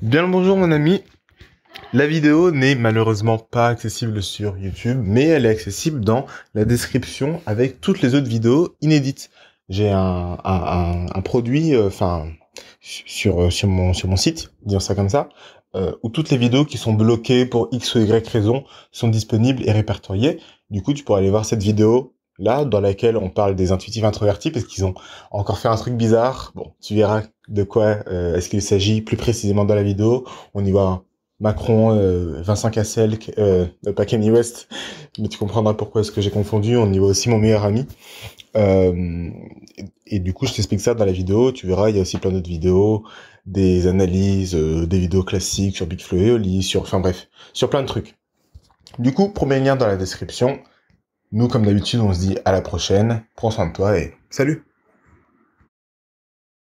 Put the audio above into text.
Bien le bonjour mon ami. La vidéo n'est malheureusement pas accessible sur YouTube, mais elle est accessible dans la description avec toutes les autres vidéos inédites. J'ai un, produit, euh, enfin, sur, euh, sur, mon, sur mon site, dire ça comme ça, euh, où toutes les vidéos qui sont bloquées pour X ou Y raison sont disponibles et répertoriées. Du coup, tu pourras aller voir cette vidéo là, dans laquelle on parle des intuitifs introvertis parce qu'ils ont encore fait un truc bizarre. Bon, tu verras de quoi euh, est-ce qu'il s'agit plus précisément dans la vidéo. On y voit Macron, euh, Vincent Cassel, euh, pas Kenny West, mais tu comprendras pourquoi est-ce que j'ai confondu. On y voit aussi mon meilleur ami. Euh, et, du coup, je t'explique ça dans la vidéo. Tu verras, il y a aussi plein d'autres vidéos, des analyses, des vidéos classiques sur Big Flow et sur, enfin bref, sur plein de trucs. Du coup, premier lien dans la description. Nous, comme d'habitude, on se dit à la prochaine, prends soin de toi et salut